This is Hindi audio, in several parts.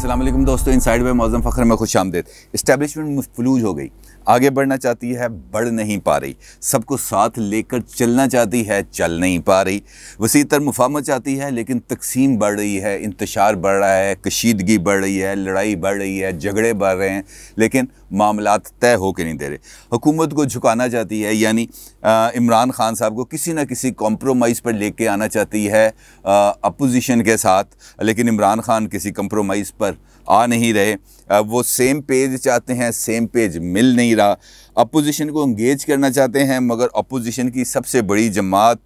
असलम दोस्तों इन साइड में मौजम फ़ख्र में खुश आमदेद इस्टेबलिशमेंट मफलूज हो गई आगे बढ़ना चाहती है बढ़ नहीं पा रही सबको साथ लेकर चलना चाहती है चल नहीं पा रही वसी तर मुफामत चाहती है लेकिन तकसीम बढ़ रही है इंतशार बढ़ रहा है कशीदगी बढ़ रही है लड़ाई बढ़ रही है झगड़े बढ़ रहे हैं लेकिन मामला तय हो के नहीं दे रहे हुकूमत को झुकाना चाहती है यानी इमरान खान साहब को किसी ना किसी कॉम्प्रोमाइज़ पर लेके आना चाहती है अपोजिशन के साथ लेकिन इमरान खान किसी कम्प्रोमाइज़ पर आ नहीं रहे वो सेम पेज चाहते हैं सेम पेज मिल नहीं रहा अपोजिशन को इंगेज करना चाहते हैं मगर अपोजिशन की सबसे बड़ी जमात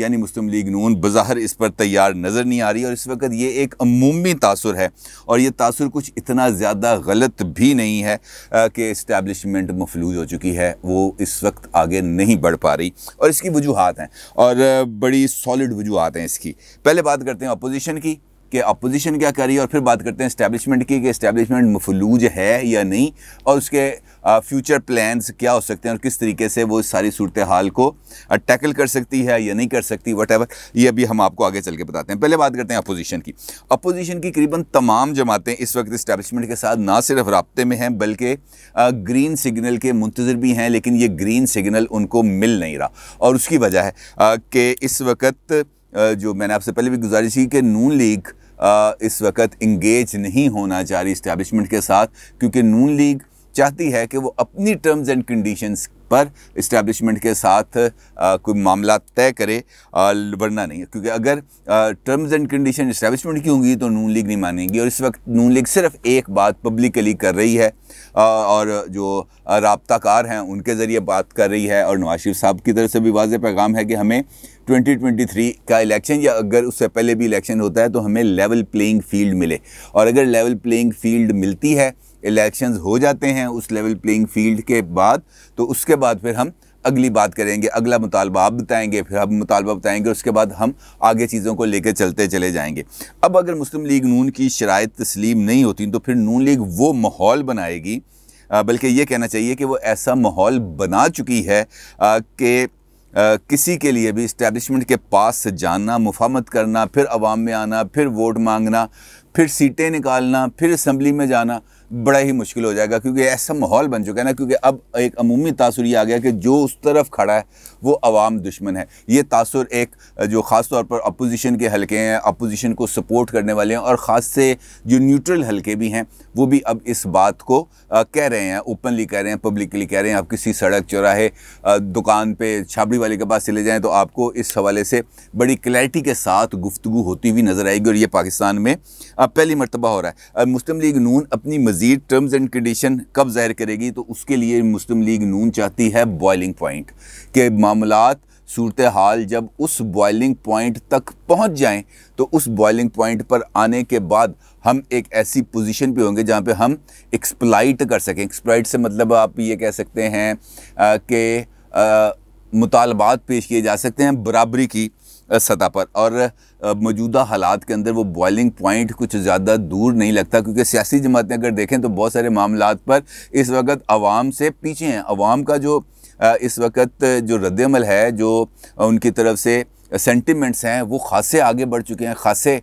यानी मुस्लिम लीग नून बज़ाहर इस पर तैयार नज़र नहीं आ रही और इस वक्त ये एक अमूमी तासर है और ये तासर कुछ इतना ज़्यादा गलत भी नहीं है कि इस्टेबलिशमेंट मफलूज हो चुकी है वो इस वक्त आगे नहीं बढ़ पा रही और इसकी वजूहत हैं और बड़ी सॉलिड वजूहत हैं इसकी पहले बात करते हैं अपोजिशन की कि अपोजिशन क्या कर रही है और फिर बात करते हैं इस्टेब्लिशमेंट की कि इस्टेब्लिशमेंट मफलूज है या नहीं और उसके फ्यूचर प्लान्स क्या हो सकते हैं और किस तरीके से वो सारी सूरत हाल को टैकल कर सकती है या नहीं कर सकती वट ये अभी हम आपको आगे चल के बताते हैं पहले बात करते हैं अपोजिशन की अपोजिशन की करीबन तमाम जमातें इस वक्त इस्टेबलिशमेंट के साथ ना सिर्फ रबते में हैं बल्कि ग्रीन सिग्नल के मुंतजर भी हैं लेकिन ये ग्रीन सिग्नल उनको मिल नहीं रहा और उसकी वजह है कि इस वक्त जो मैंने आपसे पहले भी गुजारिश की कि नून लीग इस वक्त इंगेज नहीं होना रही इस्टेबलिशमेंट के साथ क्योंकि नून लीग चाहती है कि वो अपनी टर्म्स एंड कंडीशंस पर इस्टेबलिशमेंट के साथ आ, कोई मामला तय करे वरना नहीं है क्योंकि अगर टर्म्स एंड कंडीशन इस्टेबलिशमेंट की होंगी तो नून लीग नहीं मानेगी और इस वक्त नून लीग सिर्फ एक बात पब्लिकली कर रही है आ, और जो रबताकार हैं उनके ज़रिए बात कर रही है और नवाज शरीफ साहब की तरफ से भी वाज पैगाम है कि हमें 2023 का इलेक्शन या अगर उससे पहले भी इलेक्शन होता है तो हमें लेवल प्लेइंग फील्ड मिले और अगर लेवल प्लेइंग फील्ड मिलती है इलेक्शंस हो जाते हैं उस लेवल प्लेइंग फील्ड के बाद तो उसके बाद फिर हम अगली बात करेंगे अगला मुतालबा आप बताएंगे फिर हम मुतालबा बताएंगे उसके बाद हम आगे चीज़ों को लेकर चलते चले जाएंगे अब अगर मुस्लिम लीग नून की शराय तस्लीम नहीं होती तो फिर नून लीग वो माहौल बनाएगी बल्कि ये कहना चाहिए कि वो ऐसा माहौल बना चुकी है कि किसी के लिए भी इस्टेबलिशमेंट के पास से जाना मुफामत करना फिर अवाम में आना फिर वोट मांगना फिर सीटें निकालना फिर असम्बली में जाना बड़ा ही मुश्किल हो जाएगा क्योंकि ऐसा माहौल बन चुका है ना क्योंकि अब एक अमूमी तासर ये आ गया कि जो उस तरफ खड़ा है वो अवाम दुश्मन है ये तासर एक जो ख़ास तौर पर अपोजिशन के हलके हैं अपोजिशन को सपोर्ट करने वाले हैं और ख़ास से जो न्यूट्रल हलके भी हैं वो भी अब इस बात को कह रहे हैं ओपनली कह रहे हैं पब्लिकली कह रहे हैं आप किसी सड़क चौराहे दुकान पर छाबड़ी वाले के पास चले जाएँ तो आपको इस हवाले से बड़ी क्लैरिटी के साथ गुफ्तु होती हुई नज़र आएगी और ये पाकिस्तान में पहली मरतबा हो रहा है मुस्लिम लीग नून अपनी मज़ीद टर्म्स एंड कंडीशन कब ज़ाहिर करेगी तो उसके लिए मुस्लिम लीग नून चाहती है बॉयलिंग पॉइंट के मामला सूरत हाल जब उस बॉयलिंग पॉइंट तक पहुंच जाएं तो उस बॉयलिंग पॉइंट पर आने के बाद हम एक ऐसी पोजीशन पे होंगे जहां पे हम एक्सप्लाइट कर सकें एक्सप्लाइट से मतलब आप ये कह सकते हैं कि मुतालबात पेश किए जा सकते हैं बराबरी की सतह पर और मौजूदा हालात के अंदर वो बॉइलिंग पॉइंट कुछ ज़्यादा दूर नहीं लगता क्योंकि सियासी जमातें अगर देखें तो बहुत सारे मामला पर इस वक्त आवाम से पीछे हैं आवाम का जो इस वक्त जो रद्दमल है जो उनकी तरफ से सेंटिमेंट्स हैं वो खासे आगे बढ़ चुके हैं खासे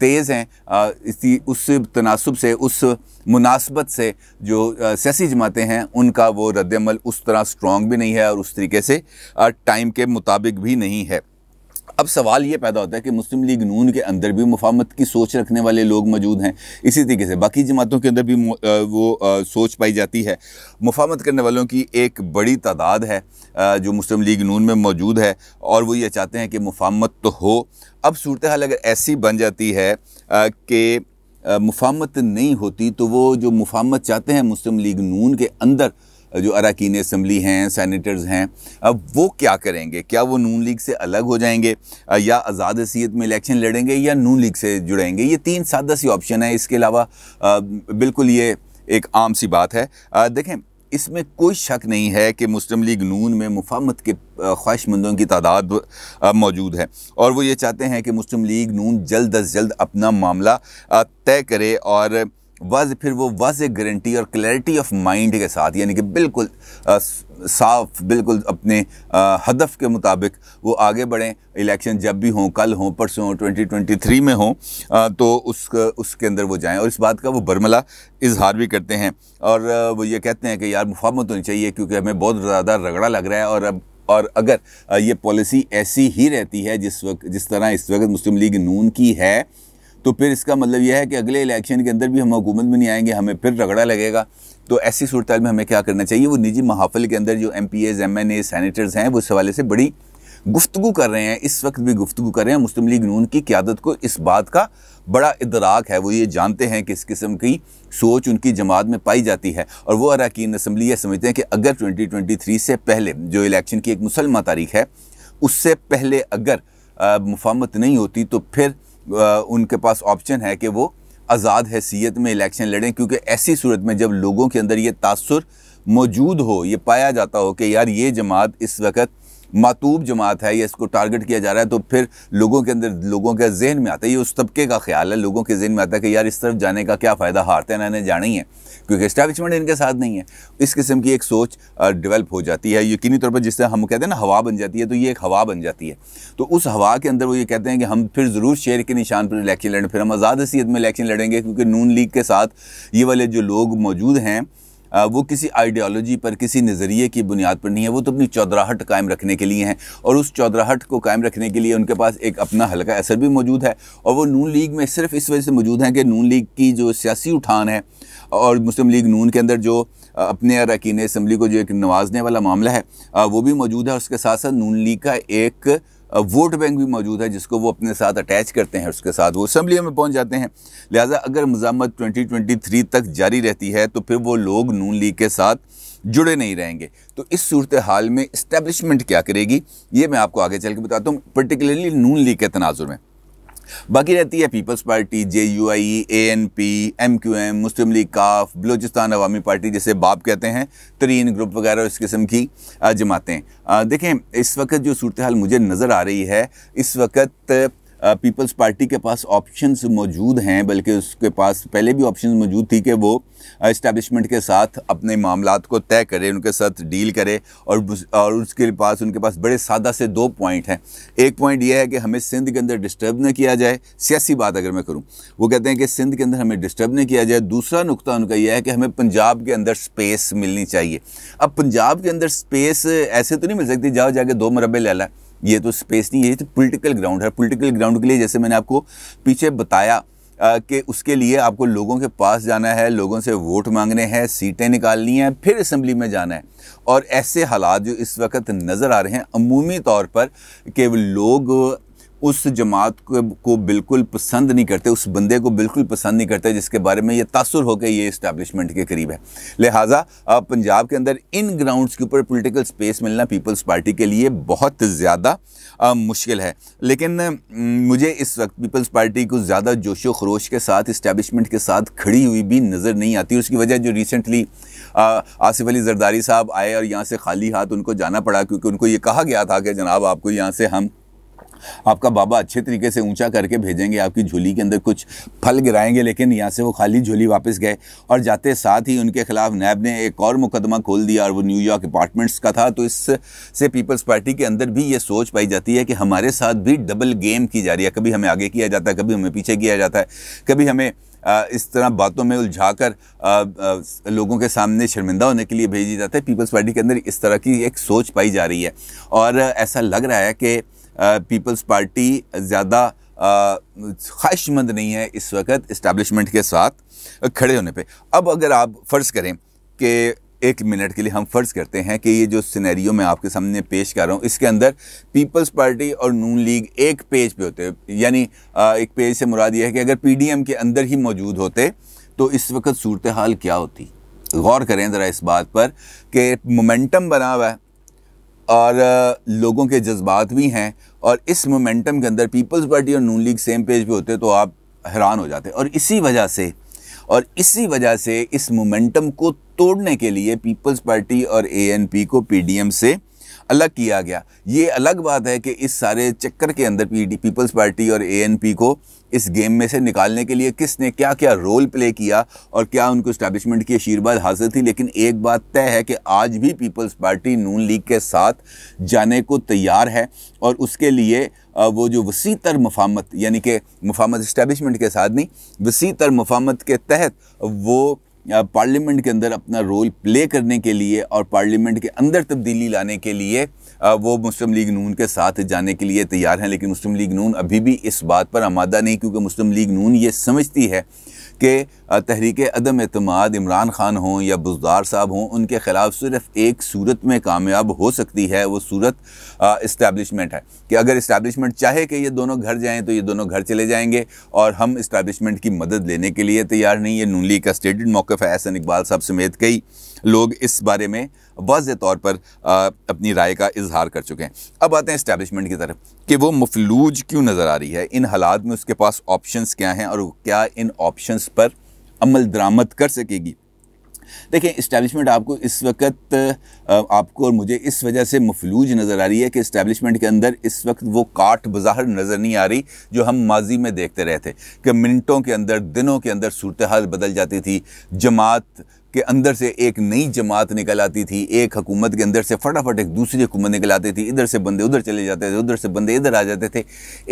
तेज़ हैं इसी उस तनासब से उस मुनासबत से जो सियासी जमातें हैं उनका वो रद्दमल उस तरह स्ट्रॉन्ग भी नहीं है और उस तरीके से टाइम के मुताबिक भी नहीं है अब सवाल ये पैदा होता है कि मुस्लिम लीग नून के अंदर भी मुफामत की सोच रखने वाले लोग मौजूद हैं इसी तरीके से बाकी जमातों के अंदर भी वो सोच पाई जाती है मुफामत करने वालों की एक बड़ी तादाद है जो मुस्लिम लीग नून में मौजूद है और वो ये चाहते हैं कि मुफामत तो हो अब सूरत हाल अगर ऐसी बन जाती है कि मुफामत नहीं होती तो वो जो मुफामत चाहते हैं मुस्लिम लीग नून के अंदर जो अरकान इसम्बली हैं सैनिटर्स हैं अब वो क्या करेंगे क्या वो नून लीग से अलग हो जाएंगे या आज़ाद हैसीत में इलेक्शन लड़ेंगे या नून लीग से जुड़ेंगे ये तीन सादा सी ऑप्शन है इसके अलावा बिल्कुल ये एक आम सी बात है देखें इसमें कोई शक नहीं है कि मुस्लिम लीग नून में मुफामत के ख्वाहिशमंदों की तादाद मौजूद है और वो ये चाहते हैं कि मुस्लिम लीग नून जल्द अज जल्द अपना मामला तय करे और वज फिर वो वज एक गारंटी और क्लैरिटी ऑफ माइंड के साथ यानी कि बिल्कुल आ, साफ बिल्कुल अपने हदफ के मुताबिक वो आगे बढ़ें इलेक्शन जब भी हों कल हों परसों ट्वेंटी ट्वेंटी थ्री में हों तो उस उसके अंदर वो जाएं और इस बात का वो बर्मला इजहार भी करते हैं और वो ये कहते हैं कि यार मुफामत होनी चाहिए क्योंकि हमें बहुत ज़्यादा रगड़ा लग रहा है और अब और अगर ये पॉलिसी ऐसी ही रहती है जिस वक्त जिस तरह इस वक्त मुस्लिम लीग नून की है तो फिर इसका मतलब यह है कि अगले इलेक्शन के अंदर भी हम हुकूमत में नहीं आएंगे हमें फिर रगड़ा लगेगा तो ऐसी सूरत में हमें क्या करना चाहिए वो निजी महाफिल के अंदर जो M P As M N A senators हैं वो इस हवाले से बड़ी गुफ्तु कर रहे हैं इस वक्त भी गुफ्तु कर रहे हैं मुस्लिम लीग नून की क्यादत को इस बात का बड़ा इदराक है वो ये जानते हैं किस किस्म की सोच उनकी जमात में पाई जाती है और वो अरकान असम्बली यह समझते हैं कि अगर 2023 से पहले जो इलेक्शन की एक मुसलमा तारीख है उससे पहले अगर मुफामत नहीं होती तो फिर उनके पास ऑप्शन है कि वो आज़ाद हैसियत में इलेक्शन लड़ें क्योंकि ऐसी सूरत में जब लोगों के अंदर ये तासर मौजूद हो ये पाया जाता हो कि यार ये जमात इस वक्त मातूब जमात है या इसको टारगेट किया जा रहा है तो फिर लोगों के अंदर लोगों के जहन में आता है ये उस तबके का ख्याल है लोगों के जहन में आता है कि यार इस तरफ जाने का क्या फ़ायदा हारते ना जाना ही है क्योंकि इस्टेबलिशमेंट इनके साथ नहीं है इस किस्म की एक सोच डिवेल्प हो जाती है यकीनी तौर पर जिससे हम कहते हैं ना हवा बन जाती है तो ये एक हवा बन जाती है तो उस हवा के अंदर वो ये कहते हैं कि हम फिर ज़रूर शेर के निशान पर इलेक्शन लड़ें फिर हम आज़ाद हसीियत में इलेक्शन लड़ेंगे क्योंकि नून लीग के साथ ये वाले जो लोग मौजूद हैं वो किसी आइडियोलॉजी पर किसी नज़रिए की बुनियाद पर नहीं है वो तो अपनी चौधराहट कायम रखने के लिए हैं और उस चौधराहट को कायम रखने के लिए उनके पास एक अपना हल्का असर भी मौजूद है और वो नून लीग में सिर्फ इस वजह से मौजूद हैं कि नून लीग की जो सियासी उठान है और मुस्लिम लीग नून के अंदर जो अपने अरकान इसम्बली को जो एक नवाजने वाला मामला है वो भी मौजूद है उसके साथ साथ नून लीग का एक वोट बैंक भी मौजूद है जिसको वो अपने साथ अटैच करते हैं उसके साथ वो असम्बली में पहुंच जाते हैं लिहाजा अगर मजामत 2023 तक जारी रहती है तो फिर वो लोग नून लीग के साथ जुड़े नहीं रहेंगे तो इस सूरत हाल में इस्टेबलिशमेंट क्या करेगी ये मैं आपको आगे चल के बताता हूँ पर्टिकुलरली नून लीग के तनाजुर में बाकी रहती है Peoples Party J U I A N P M Q M Muslim League काफ बलूचिस्तान अवामी पार्टी जैसे बाप कहते हैं तरीन ग्रुप वगैरह इस किस्म की जमातें देखें इस वक्त जो सूरत हाल मुझे नज़र आ रही है इस वक्त पीपल्स पार्टी के पास ऑप्शंस मौजूद हैं बल्कि उसके पास पहले भी ऑप्शंस मौजूद थी कि वो इस्टेबलिशमेंट के साथ अपने मामला को तय करे उनके साथ डील करे और और उसके पास उनके पास बड़े सादा से दो पॉइंट हैं एक पॉइंट यह है कि हमें सिंध के अंदर डिस्टर्ब न किया जाए सियासी बात अगर मैं करूँ वो कहते हैं कि सिंध के अंदर हमें डिस्टर्ब नहीं किया जाए दूसरा नुकता उनका यह है कि हमें पंजाब के अंदर स्पेस मिलनी चाहिए अब पंजाब के अंदर स्पेस ऐसे तो नहीं मिल सकती जाओ जाके दो मरबे ले लें ये तो स्पेस नहीं तो है तो पोलिटिकल ग्राउंड है पोलिटिकल ग्राउंड के लिए जैसे मैंने आपको पीछे बताया कि उसके लिए आपको लोगों के पास जाना है लोगों से वोट मांगने हैं सीटें निकालनी हैं फिर असम्बली में जाना है और ऐसे हालात जो इस वक्त नज़र आ रहे हैं अमूमी तौर पर कि लोग उस जमात को बिल्कुल पसंद नहीं करते उस बंदे को बिल्कुल पसंद नहीं करते जिसके बारे में ये तासर होकर ये इस्टेबलिशमेंट के करीब है लिहाजा अब पंजाब के अंदर इन ग्राउंड्स के ऊपर पोलिटिकल स्पेस मिलना पीपल्स पार्टी के लिए बहुत ज़्यादा मुश्किल है लेकिन मुझे इस वक्त पीपल्स पार्टी को ज़्यादा जोशो खरोश के साथ इस्टेबलिशमेंट के साथ खड़ी हुई भी नज़र नहीं आती उसकी वजह जो रिसेंटली आसिफ अली जरदारी साहब आए और यहाँ से खाली हाथ उनको जाना पड़ा क्योंकि उनको ये कहा गया था कि जनाब आपको यहाँ से हम आपका बाबा अच्छे तरीके से ऊंचा करके भेजेंगे आपकी झोली के अंदर कुछ फल गिराएंगे लेकिन यहाँ से वो खाली झोली वापस गए और जाते साथ ही उनके खिलाफ नैब ने एक और मुकदमा खोल दिया और वो न्यूयॉर्क अपार्टमेंट्स का था तो इससे पीपल्स पार्टी के अंदर भी ये सोच पाई जाती है कि हमारे साथ भी डबल गेम की जा रही है कभी हमें आगे किया जाता है कभी हमें पीछे किया जाता है कभी हमें इस तरह बातों में उलझा कर लोगों के सामने शर्मिंदा होने के लिए भेजी जाता है पीपल्स पार्टी के अंदर इस तरह की एक सोच पाई जा रही है और ऐसा लग रहा है कि पीपल्स पार्टी ज़्यादा ख्वाहिशमंद नहीं है इस वक्त इस्टेब्लिशमेंट के साथ खड़े होने पे अब अगर आप फ़र्ज़ करें कि एक मिनट के लिए हम फ़र्ज़ करते हैं कि ये जो सिनेरियो मैं आपके सामने पेश कर रहा हूँ इसके अंदर पीपल्स पार्टी और नून लीग एक पेज पे होते यानी एक पेज से मुराद ये है कि अगर पीडीएम के अंदर ही मौजूद होते तो इस वक्त सूरत हाल क्या होती गौर करें ज़रा इस बात पर कि मोमेंटम बना हुआ है और लोगों के जज्बात भी हैं और इस मोमेंटम के अंदर पीपल्स पार्टी और नून लीग सेम पेज पे होते तो आप हैरान हो जाते और इसी वजह से और इसी वजह से इस मोमेंटम को तोड़ने के लिए पीपल्स पार्टी और एएनपी को पीडीएम से अलग किया गया ये अलग बात है कि इस सारे चक्कर के अंदर डी पीपल्स पार्टी और पी को इस गेम में से निकालने के लिए किसने क्या क्या रोल प्ले किया और क्या उनको इस्टेब्लिशमेंट की आशीर्वाद हासिल थी लेकिन एक बात तय है कि आज भी पीपल्स पार्टी नून लीग के साथ जाने को तैयार है और उसके लिए वो जो वसी तर मफामत यानी कि मफामत इस्टेब्लिशमेंट के साथ नहीं वसी तर मफामत के तहत वो पार्लियामेंट के अंदर अपना रोल प्ले करने के लिए और पार्लियामेंट के अंदर तब्दीली लाने के लिए वो मुस्लिम लीग नून के साथ जाने के लिए तैयार हैं लेकिन मुस्लिम लीग नून अभी भी इस बात पर आमादा नहीं क्योंकि मुस्लिम लीग नून ये समझती है कि तहरीक अदम अतमाद इमरान ख़ान हों या बुजदार साहब हों उनके ख़िलाफ़ सिर्फ एक सूरत में कामयाब हो सकती है वो सूरत इस्टेबलिशमेंट है कि अगर इस्टेबलिशमेंट चाहे कि ये दोनों घर जाएँ तो ये दोनों घर चले जाएँगे और हम इस्टेबलिशमेंट की मदद लेने के लिए तैयार नहीं ये नून लीग का स्टेटेड मौक़ है एहसन इकबाल साहब समेत कई लोग इस बारे में वाज तौर पर आ, अपनी राय का इजहार कर चुके हैं अब आते हैं इस्टेबलिशमेंट की तरफ कि वो मफलूज क्यों नज़र आ रही है इन हालात में उसके पास ऑप्शंस क्या हैं और क्या इन ऑप्शंस पर अमल दरामद कर सकेगी देखिए इस्टेबलिशमेंट आपको इस वक्त आपको और मुझे इस वजह से मफलूज नज़र आ रही है कि इस्टेबलिशमेंट के अंदर इस वक्त वो काट बाहर नज़र नहीं आ रही जो हम माजी में देखते रहे थे कि मिनटों के अंदर दिनों के अंदर सूरत हाल बदल जाती थी जमात के अंदर से एक नई जमात निकल आती थी एक हुकूमत के अंदर से फटाफट एक दूसरी हुकूमत निकल आती थी इधर से बंदे उधर चले जाते थे उधर से बंदे इधर आ जाते थे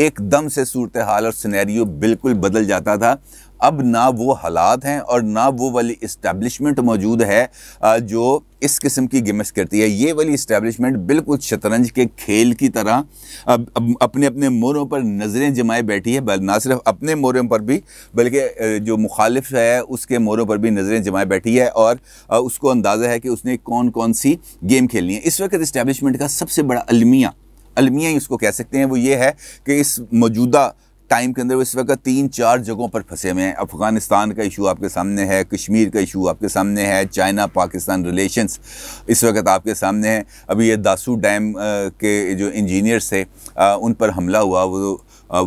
एकदम से सूरत हाल और सुनैरियो बिल्कुल बदल जाता था अब ना वो हालात हैं और ना वो वाली इस्टेब्लिशमेंट मौजूद है जो इस किस्म की गेम्स करती है ये वाली इस्टेब्लिशमेंट बिल्कुल शतरंज के खेल की तरह अब, अब अपने अपने मोरों पर नज़रें जमाए बैठी है ना सिर्फ अपने मोरों पर भी बल्कि जो मुखालिफ है उसके मोरों पर भी नज़रें जमाए बैठी है और उसको अंदाज़ा है कि उसने कौन कौन सी गेम खेलनी है इस वक्त इस्टेबलिशमेंट का सबसे बड़ा अलमिया अलमिया ही उसको कह सकते हैं वो ये है कि इस मौजूदा टाइम के अंदर वो इस वक्त तीन चार जगहों पर फंसे हुए हैं अफ़गानिस्तान का इशू आपके सामने है कश्मीर का इशू आपके सामने है चाइना पाकिस्तान रिलेशंस इस वक्त आपके सामने है अभी ये दासू डैम के जो इंजीनियर्स थे उन पर हमला हुआ वो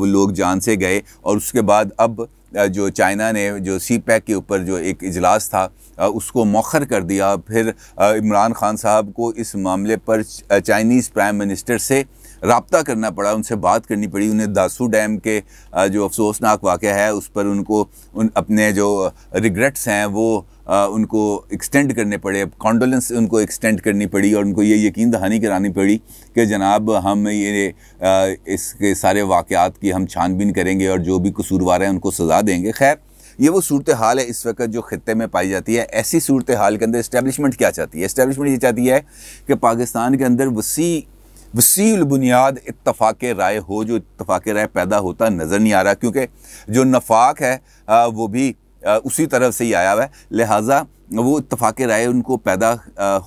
वो लोग जान से गए और उसके बाद अब जो चाइना ने जो सी पैक e के ऊपर जो एक इजलास था उसको मौखर कर दिया फिर इमरान खान साहब को इस मामले पर चाइनीज़ प्राइम मिनिस्टर से रबता करना पड़ा उनसे बात करनी पड़ी उन्हें दासू डैम के जो अफसोसनाक वाक़ है उस पर उनको उन अपने जो रिग्रेट्स हैं वो उनको एक्सटेंड करने पड़े कॉन्डोलेंस उनको एक्सटेंड करनी पड़ी और उनको ये यकीन दहानी करानी पड़ी कि जनाब हम ये इसके सारे वाक़ात की हम छानबीन करेंगे और जो भी कसूरवार हैं उनको सज़ा देंगे खैर ये वो सूरत हाल है इस वक्त जो खत्े में पाई जाती है ऐसी सूरत हाल के अंदर इस्टेबलिशमेंट क्या चाहती है इस्टेबलिशमेंट ये चाहती है कि पाकिस्तान के अंदर वसी वसील बुनियाद इतफाक़ राय हो जो इतफाक़ राय पैदा होता नज़र नहीं आ रहा क्योंकि जो नफाक है वो भी उसी तरफ से ही आया हुआ है लिहाजा वो इतफाक़ राय उनको पैदा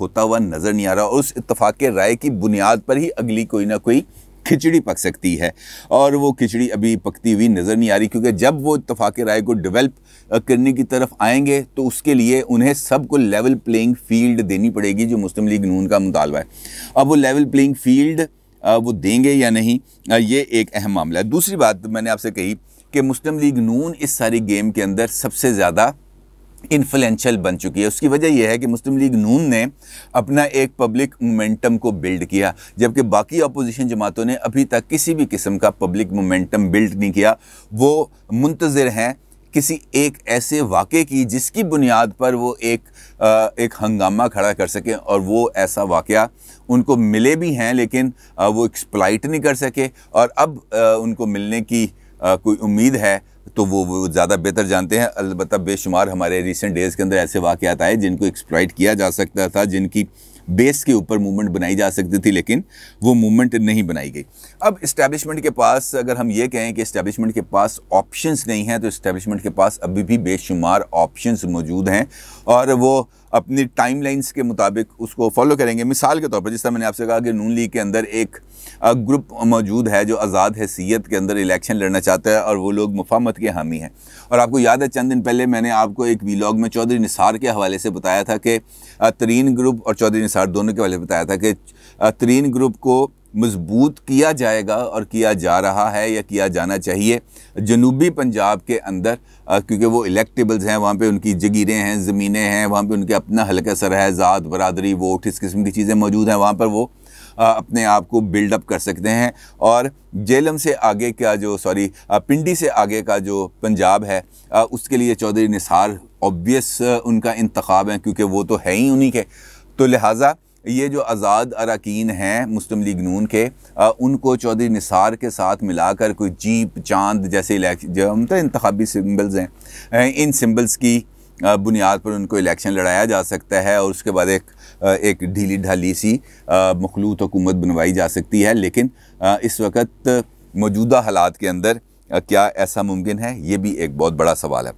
होता हुआ नज़र नहीं आ रहा और उस इतफाक़ राय की बुनियाद पर ही अगली कोई ना कोई खिचड़ी पक सकती है और वो खिचड़ी अभी पकती हुई नज़र नहीं आ रही क्योंकि जब वो इतफाक़ राय को डेवलप करने की तरफ आएंगे तो उसके लिए उन्हें सबको लेवल प्लेइंग फील्ड देनी पड़ेगी जो मुस्लिम लीग नून का मुतालबा है अब वो लेवल प्लेइंग फील्ड वो देंगे या नहीं ये एक अहम मामला है दूसरी बात मैंने आपसे कही कि मुस्लिम लीग नून इस सारी गेम के अंदर सबसे ज़्यादा इन्फ्लुएंशियल बन चुकी है उसकी वजह यह है कि मुस्लिम लीग नून ने अपना एक पब्लिक मोमेंटम को बिल्ड किया जबकि बाकी अपोजिशन जमातों ने अभी तक किसी भी किस्म का पब्लिक मोमेंटम बिल्ड नहीं किया वो मुंतज़र हैं किसी एक ऐसे वाक़े की जिसकी बुनियाद पर वो एक आ, एक हंगामा खड़ा कर सकें और वो ऐसा वाक़ उनको मिले भी हैं लेकिन आ, वो एक्सप्लाइट नहीं कर सके और अब आ, उनको मिलने की आ, कोई उम्मीद है तो वो, वो ज़्यादा बेहतर जानते हैं अलबत् बेशुमार हमारे रिसेंट डेज़ के अंदर ऐसे वाक़ात आए जिनको एक्सप्लाइट किया जा सकता था जिनकी बेस के ऊपर मूवमेंट बनाई जा सकती थी लेकिन वो मूवमेंट नहीं बनाई गई अब इस्टेब्लिशमेंट के पास अगर हम ये कहें कि इस्टेब्लिशमेंट के पास ऑप्शंस नहीं हैं तो इस्टेब्लिशमेंट के पास अभी भी बेशुमार ऑप्शंस मौजूद हैं और वो अपनी टाइमलाइंस के मुताबिक उसको फॉलो करेंगे मिसाल के तौर पर जिस तरह मैंने आपसे कहा कि नून लीग के अंदर एक ग्रुप मौजूद है जो आज़ाद हैसियत के अंदर इलेक्शन लड़ना चाहता है और वो लोग मुफामत के हामी हैं और आपको याद है चंद दिन पहले मैंने आपको एक वीलॉग में चौधरी निसार के हवाले से बताया था कि तरीन ग्रुप और चौधरी निसार दोनों के हवाले से बताया था कि तरीन ग्रुप को मजबूत किया जाएगा और किया जा रहा है या किया जाना चाहिए जनूबी पंजाब के अंदर क्योंकि वो इलेक्टेबल्स हैं वहाँ पे उनकी जगीरें हैं ज़मीनें हैं वहाँ पे उनके अपना हल्का सर है ज़ात बरदरी वोट इस किस्म की चीज़ें मौजूद हैं वहाँ पर वो अपने आप को बिल्डअप कर सकते हैं और जेलम से आगे का जो सॉरी पिंडी से आगे का जो पंजाब है उसके लिए चौधरी निसार ऑब्वियस उनका इंतखब है क्योंकि वो तो है ही उन्हीं के तो लिहाजा ये जो आज़ाद अरकान हैं मुस्लिम लीग नून के आ, उनको चौधरी निसार के साथ मिलाकर कोई जीप चांद जैसे इलेक्शन जो हम तो इंतबी सिम्बल्स हैं इन सिम्बल्स की बुनियाद पर उनको इलेक्शन लड़ाया जा सकता है और उसके बाद एक एक ढीली ढाली सी मखलूत हुकूमत बनवाई जा सकती है लेकिन इस वक्त मौजूदा हालात के अंदर क्या ऐसा मुमकिन है ये भी एक बहुत बड़ा सवाल है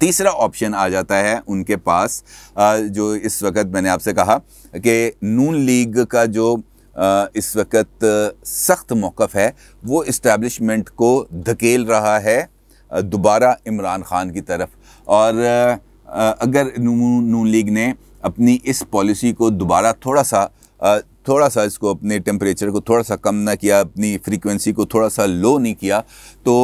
तीसरा ऑप्शन आ जाता है उनके पास जो इस वक्त मैंने आपसे कहा कि नून लीग का जो इस वक्त सख्त मौक़ है वो इस्टेबलिशमेंट को धकेल रहा है दोबारा इमरान ख़ान की तरफ और अगर नून लीग ने अपनी इस पॉलिसी को दोबारा थोड़ा सा थोड़ा सा इसको अपने टेम्परेचर को थोड़ा सा कम ना किया अपनी फ्रीक्वेंसी को थोड़ा सा लो नहीं किया तो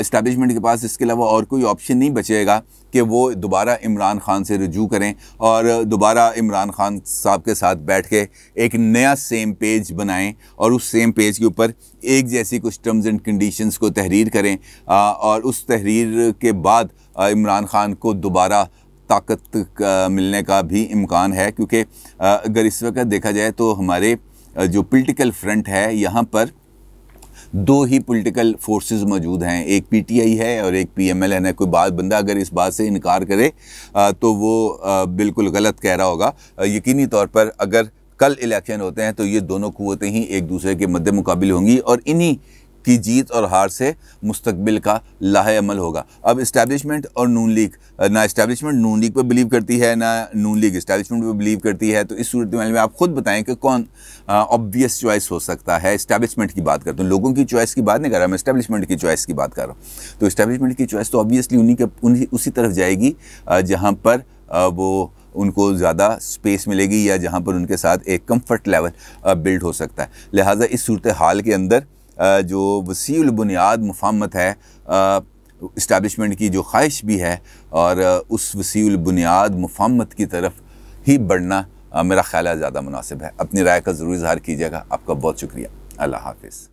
इस्टेबलिशमेंट के पास इसके अलावा और कोई ऑप्शन नहीं बचेगा कि वो दोबारा इमरान खान से रजू करें और दोबारा इमरान खान साहब के साथ बैठ के एक नया सेम पेज बनाएं और उस सेम पेज के ऊपर एक जैसी कुछ टर्म्स एंड कंडीशंस को तहरीर करें और उस तहरीर के बाद इमरान खान को दोबारा ताकत मिलने का भी इम्कान है क्योंकि अगर इस वक्त देखा जाए तो हमारे जो पॉलिटिकल फ्रंट है यहाँ पर दो ही पॉलिटिकल फोर्सेस मौजूद हैं एक पीटीआई है और एक पीएमएलएन है कोई बात बंदा अगर इस बात से इनकार करे तो वो बिल्कुल गलत कह रहा होगा यकीनी तौर पर अगर कल इलेक्शन होते हैं तो ये दोनों कुतें ही एक दूसरे के मद्दे मुकाबिल होंगी और इन्हीं की जीत और हार से मुस्तबिल का लाहे अमल होगा अब इस्टेबलिशमेंट और नून लीग ना इस्टेबलिशमेंट नून लीग पर बिलीव करती है ना नून लीग इस्टेबलिशमेंट पर बिलीव करती है तो इस सूरत में आप ख़ुद बताएं कि कौन ऑब्वियस चॉइस हो सकता है इस्टेब्लिशमेंट की बात करता हूँ लोगों की चॉइस की बात नहीं कर रहा मैं इस्टेबलिशमेंट की चॉइस की बात कर रहा हूँ तो इस्टेबलिशमेंट की चॉइस तो ऑब्वियसली उन्हीं के उन्हीं उसी तरफ जाएगी जहाँ पर वो उनको ज़्यादा स्पेस मिलेगी या जहाँ पर उनके साथ एक कम्फर्ट लेवल बिल्ड हो सकता है लिहाजा इस सूरत हाल के अंदर जो वसी बुनियाद मुफामत है इस्टेबलिशमेंट की जो ख्वाहिश भी है और उस वसी बुनियाद मुफामत की तरफ ही बढ़ना मेरा ख्याल है ज़्यादा मुनासिब है अपनी राय का ज़रूर इजहार कीजिएगा आपका बहुत शुक्रिया अल्लाह हाफिज़